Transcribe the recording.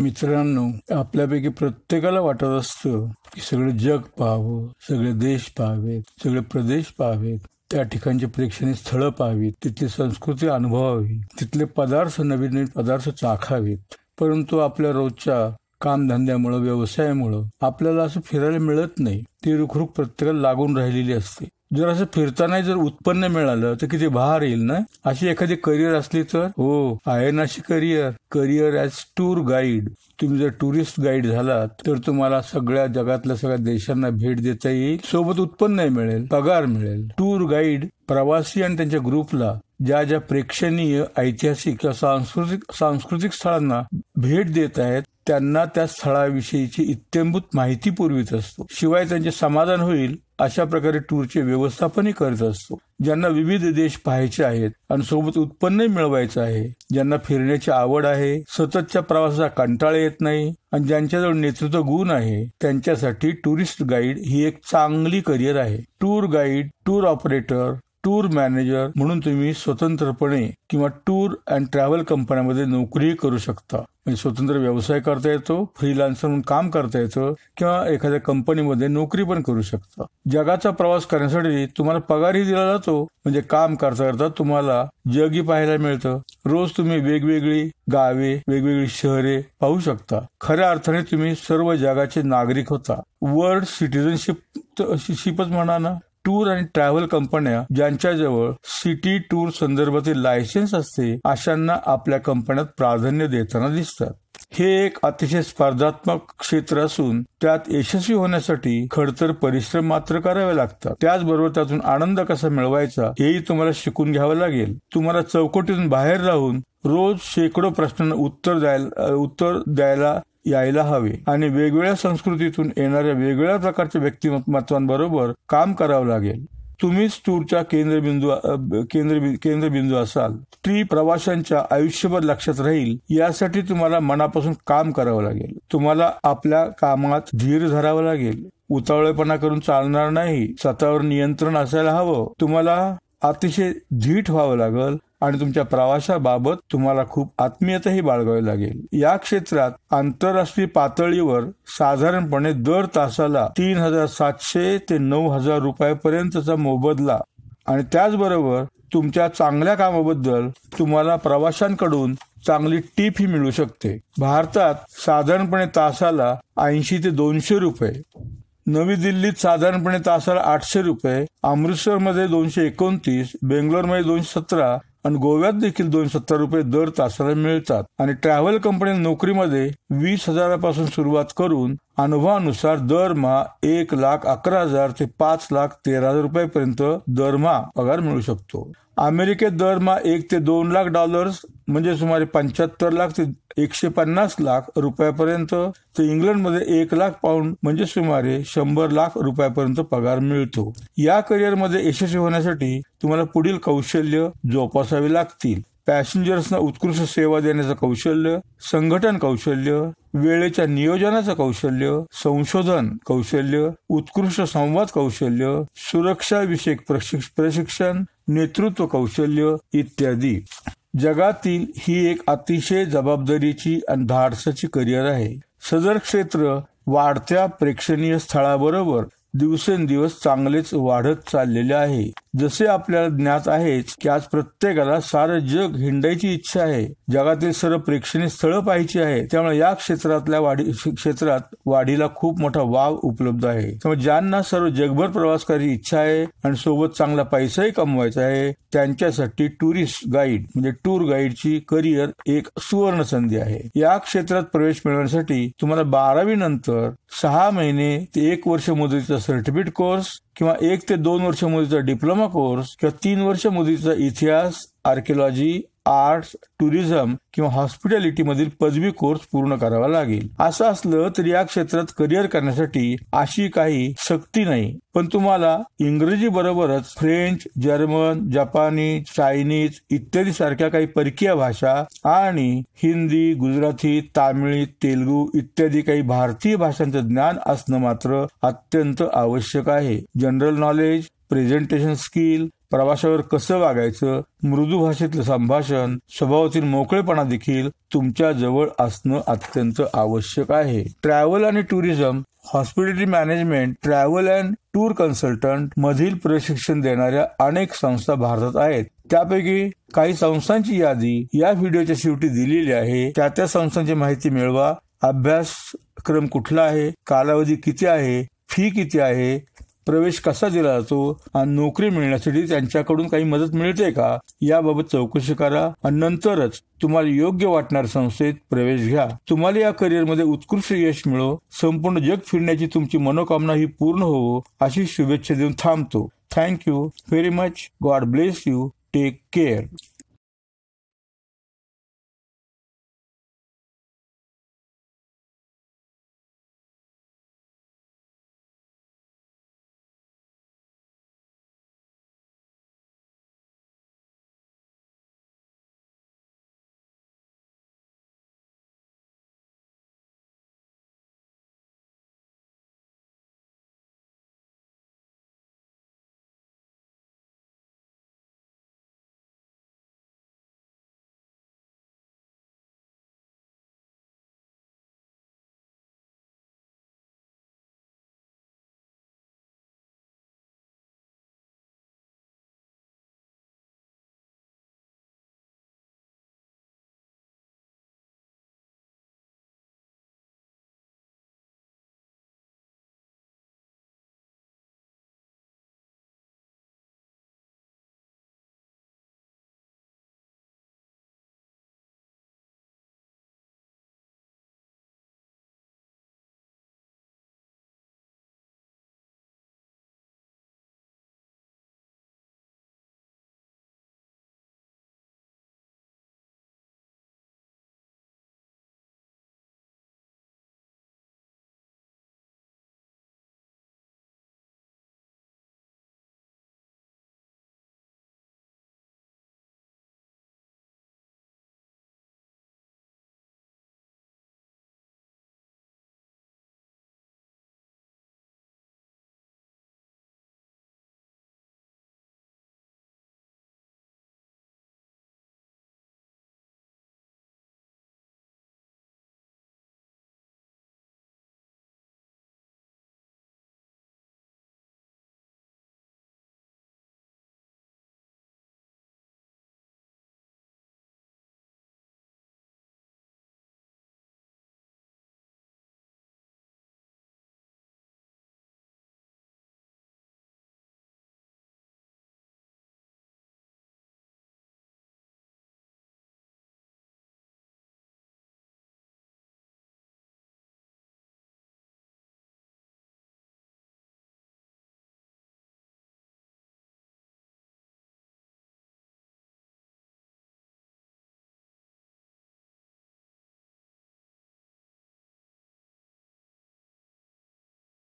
मित्रांनो आपल्यापैकी प्रत्येकाला वाटत असतं की सगळे जग पाहावं सगळे देश पाहावेत सगळे प्रदेश पाहावेत त्या ठिकाणची प्रेक्षणीय स्थळं पाहावीत तिथली संस्कृती अनुभवावी तिथले पदार्थ नवीन नवीन पदार्थ चाखावेत परंतु आपल्या रोजच्या कामधंद्यामुळं व्यवसायामुळं आपल्याला असं फिरायला मिळत नाही ती रुखरुख प्रत्येकाला लागून राहिलेली असते जर असं फिरताना जर उत्पन्न मिळालं तर किती भार येईल ना अशी एखादी करिअर असली तर हो आहे ना अशी career career as tour guide तुम्ही जर टुरिस्ट गाईड झालात तर तुम्हाला सगळ्या जगातल्या सगळ्या देशांना भेट देता येईल सोबत उत्पन्न मिळेल पगार मिळेल टूर गाईड प्रवासी आणि त्यांच्या ग्रुपला ज्या ज्या प्रेक्षणीय ऐतिहासिक किंवा सांस्कृतिक सांस्कृतिक स्थळांना भेट देत आहेत त्यांना त्या स्थळाविषयीची इत्यंभूत माहिती पुरवीत असतो शिवाय त्यांचे समाधान होईल अशा प्रकारे टूरचे व्यवस्थापनही करत असतो ज्यांना विविध देश पाहायचे आहेत आणि सोबत उत्पन्नही मिळवायचं आहे ज्यांना फिरण्याची आवड आहे सततच्या प्रवासाचा कंटाळा येत नाही आणि ज्यांच्याजवळ नेतृत्व गुण आहे त्यांच्यासाठी टुरिस्ट गाईड ही एक चांगली करिअर आहे tour guide tour operator tour manager म्हणून तुम्ही स्वतंत्रपणे किंवा टूर अँड ट्रॅव्हल कंपन्यांमध्ये नोकरी करू शकता म्हणजे स्वतंत्र व्यवसाय करता येतो फ्रीलान्सर म्हणून काम करता येतं किंवा एखाद्या कंपनीमध्ये नोकरी पण करू शकता जगाचा प्रवास करण्यासाठी तुम्हाला पगारही दिला जातो म्हणजे काम करता करता तुम्हाला जगही पाहायला मिळतं रोज तुम्ही वेगवेगळी गावे वेगवेगळी शहरे पाहू शकता खऱ्या अर्थाने तुम्ही सर्व जगाचे नागरिक होता वर्ल्ड सिटीजनशिप शिपच म्हणा ना टूर आणि ट्रॅव्हल कंपन्या ज्यांच्याजवळ सिटी टूर संदर्भातील लायसन्स असते अशांना आपल्या कंपन्यात प्राधान्य देताना दिसतात हे एक अतिशय स्पर्धात्मक क्षेत्र असून त्यात यशस्वी होण्यासाठी खडतर परिश्रम मात्र करावे लागतात त्याचबरोबर त्यातून आनंद कसा मिळवायचा हेही तुम्हाला शिकून घ्यावं लागेल तुम्हाला चौकटीतून बाहेर राहून रोज शेकडो प्रश्नांना उत्तर द्यायला उत्तर द्यायला यायला हवे आणि वेगवेगळ्या संस्कृतीतून येणाऱ्या वेगवेगळ्या प्रकारच्या व्यक्तिमत्वांबरोबर काम करावं लागेल तुम्हीच टूरच्या केंद्रबिंदू केंद्र केंद्रबिंदू असाल ट्री प्रवाशांच्या आयुष्यभर लक्षात राहील यासाठी तुम्हाला मनापासून काम करावं लागेल तुम्हाला आपल्या कामात धीर धरावं लागेल उतावळेपणा करून चालणार नाही स्वतःवर नियंत्रण असायला हवं तुम्हाला अतिशय धीट व्हावं लागल आणि तुमच्या प्रवासाबाबत तुम्हाला खूप आत्मीयताही बाळगावी लागेल या क्षेत्रात आंतरराष्ट्रीय पातळीवर साधारणपणे दर तासाला तीन हजार सातशे ते नऊ हजार रुपयापर्यंतचा मोबदला आणि त्याचबरोबर तुमच्या चांगल्या कामाबद्दल तुम्हाला प्रवाशांकडून चांगली टीप ही मिळू शकते भारतात साधारणपणे तासाला ऐंशी ते दोनशे रुपये नवी दिल्लीत साधारणपणे तासाला आठशे रुपये अमृतसरमध्ये दोनशे एकोणतीस बेंगलोरमध्ये दोनशे सतरा आणि गोव्यात देखील दोन सत्तर रुपये दर तासाला मिळतात आणि ट्रॅव्हल कंपनी नोकरीमध्ये वीस हजारापासून सुरुवात करून अनुभवानुसार दरमहा एक लाख अकरा हजार ते पाच लाख तेरा हजार रुपयापर्यंत दरमहा पगार मिळू शकतो अमेरिकेत दरमहा एक ते दोन लाख डॉलर्स म्हणजे सुमारे पंच्याहत्तर लाख ते एकशे पन्नास लाख रुपयापर्यंत तर इंग्लंडमध्ये एक लाख पाऊंड म्हणजे सुमारे शंभर लाख रुपयापर्यंत पगार मिळतो या मध्ये यशस्वी होण्यासाठी तुम्हाला पुढील कौशल्य जोपासावी लागतील पॅसेंजर्सना उत्कृष्ट सेवा देण्याचं कौशल्य संघटन कौशल्य वेळेच्या नियोजनाचं कौशल्य संशोधन कौशल्य उत्कृष्ट संवाद कौशल्य सुरक्षाविषयक प्रशिक्षण नेतृत्व कौशल्य इत्यादी जगातील ही एक अतिशय जबाबदारीची आणि धाडसाची करिअर आहे सदर क्षेत्र वाढत्या प्रेक्षणीय स्थळाबरोबर दिवसेंदिवस चांगलेच वाढत चाललेले आहे जसे आपल्याला ज्ञात आहेच की आज प्रत्येकाला सारं जग हिंडायची इच्छा आहे जगातील सर्व प्रेक्षणीय स्थळं पाहायची आहे त्यामुळे या क्षेत्रातल्या वाढी क्षेत्रात वाढीला खूप मोठा वाव उपलब्ध आहे त्यामुळे ज्यांना सर्व जगभर प्रवास करायची इच्छा आहे आणि सोबत चांगला पैसाही कमवायचा आहे त्यांच्यासाठी टुरिस्ट गाईड म्हणजे टूर गाईडची करिअर एक सुवर्ण संधी आहे या क्षेत्रात प्रवेश मिळवण्यासाठी तुम्हाला बारावी नंतर सहा महिने ते एक वर्ष मुदतीचा सर्टिफिकेट कोर्स किंवा एक ते दोन वर्ष डिप्लोमा कोर्स किंवा तीन वर्ष मुदीचा इतिहास आर्किओलॉजी आर्ट्स टुरिझम किंवा हॉस्पिटॅलिटी मधील पदवी कोर्स पूर्ण करावा लागेल असं असलं तर या क्षेत्रात करिअर करण्यासाठी अशी काही सक्ती नाही पण तुम्हाला इंग्रजी बरोबरच फ्रेंच जर्मन जपानी चायनीज इत्यादी सारख्या काही परकीय भाषा आणि हिंदी गुजराती तामिळ तेलगू इत्यादी काही भारतीय भाषांचं ज्ञान असणं मात्र अत्यंत आवश्यक आहे जनरल नॉलेज प्रेझेंटेशन स्किल प्रवाशावर कसं वागायचं मृदू भाषेतलं संभाषण स्वभावातील मोकळेपणा देखील तुमच्या जवळ असणं अत्यंत आवश्यक आहे ट्रॅव्हल आणि tourism hospitality management travel and tour consultant मधील प्रशिक्षण देणाऱ्या अनेक संस्था भारतात आहेत त्यापैकी काही संस्थांची यादी या व्हिडिओच्या शेवटी दिलेली आहे त्या त्या संस्थांची माहिती मिळवा अभ्यासक्रम कुठला आहे कालावधी किती आहे फी किती आहे प्रवेश कसा दिला जातो आणि नोकरी मिळण्यासाठी त्यांच्याकडून काही मदत मिळते का याबाबत चौकशी करा आणि नंतरच तुम्हाला योग्य वाटणार संस्थेत प्रवेश घ्या तुम्हाला या करिअरमध्ये उत्कृष्ट यश मिळो संपूर्ण जग फिरण्याची तुमची मनोकामना ही पूर्ण होवो अशी शुभेच्छा देऊन थांबतो thank you very much God bless you take care